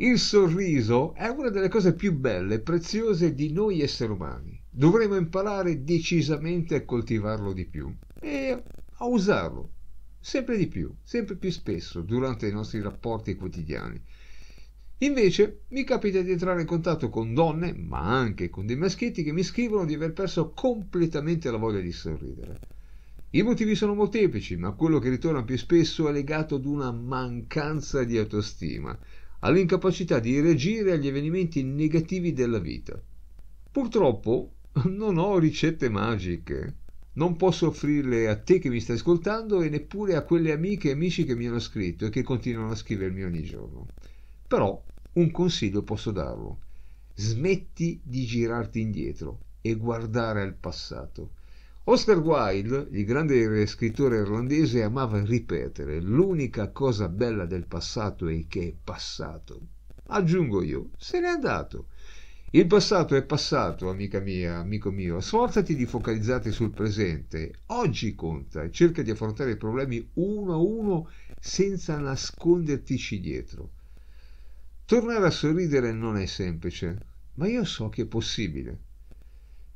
Il sorriso è una delle cose più belle e preziose di noi esseri umani. Dovremmo imparare decisamente a coltivarlo di più e a usarlo sempre di più, sempre più spesso durante i nostri rapporti quotidiani. Invece mi capita di entrare in contatto con donne, ma anche con dei maschietti che mi scrivono di aver perso completamente la voglia di sorridere. I motivi sono molteplici, ma quello che ritorna più spesso è legato ad una mancanza di autostima, all'incapacità di reagire agli avvenimenti negativi della vita. Purtroppo non ho ricette magiche. Non posso offrirle a te che mi stai ascoltando e neppure a quelle amiche e amici che mi hanno scritto e che continuano a scrivermi ogni giorno. Però un consiglio posso darlo. Smetti di girarti indietro e guardare al passato. Oscar Wilde, il grande scrittore irlandese, amava ripetere l'unica cosa bella del passato è che è passato. Aggiungo io, se n'è andato. Il passato è passato, amica mia, amico mio. Sforzati di focalizzarti sul presente. Oggi conta e cerca di affrontare i problemi uno a uno senza nascondertici dietro. Tornare a sorridere non è semplice, ma io so che è possibile.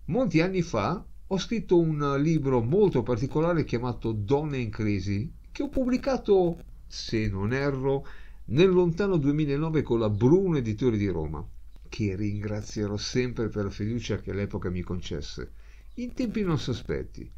Molti anni fa ho scritto un libro molto particolare chiamato Donne in crisi, che ho pubblicato, se non erro, nel lontano 2009 con la Bruno Editore di Roma, che ringrazierò sempre per la fiducia che all'epoca mi concesse, in tempi non sospetti.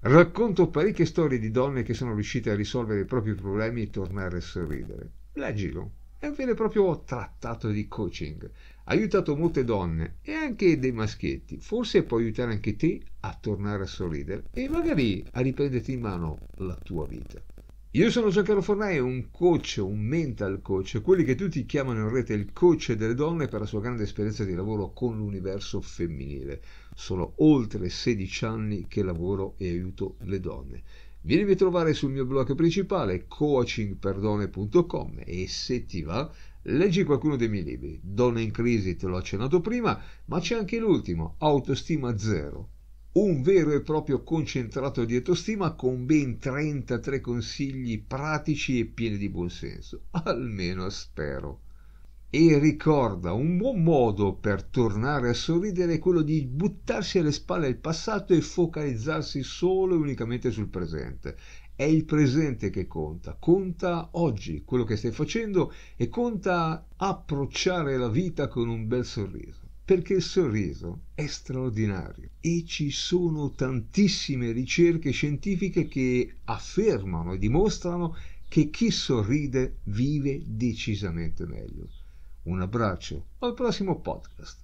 Racconto parecchie storie di donne che sono riuscite a risolvere i propri problemi e tornare a sorridere. Leggilo è un vero e proprio trattato di coaching. Ha aiutato molte donne e anche dei maschietti. Forse può aiutare anche te a tornare a sorridere e magari a riprenderti in mano la tua vita. Io sono Giancarlo Fornai, un coach, un mental coach, quelli che tutti chiamano in rete il coach delle donne per la sua grande esperienza di lavoro con l'universo femminile. Sono oltre 16 anni che lavoro e aiuto le donne. Vieni a trovare sul mio blog principale coachingperdone.com e se ti va leggi qualcuno dei miei libri. Donne in crisi te l'ho accennato prima, ma c'è anche l'ultimo, Autostima Zero. Un vero e proprio concentrato di autostima con ben 33 consigli pratici e pieni di buonsenso. Almeno spero e ricorda un buon modo per tornare a sorridere è quello di buttarsi alle spalle il passato e focalizzarsi solo e unicamente sul presente. È il presente che conta, conta oggi quello che stai facendo e conta approcciare la vita con un bel sorriso perché il sorriso è straordinario e ci sono tantissime ricerche scientifiche che affermano e dimostrano che chi sorride vive decisamente meglio. Un abbraccio, al prossimo podcast.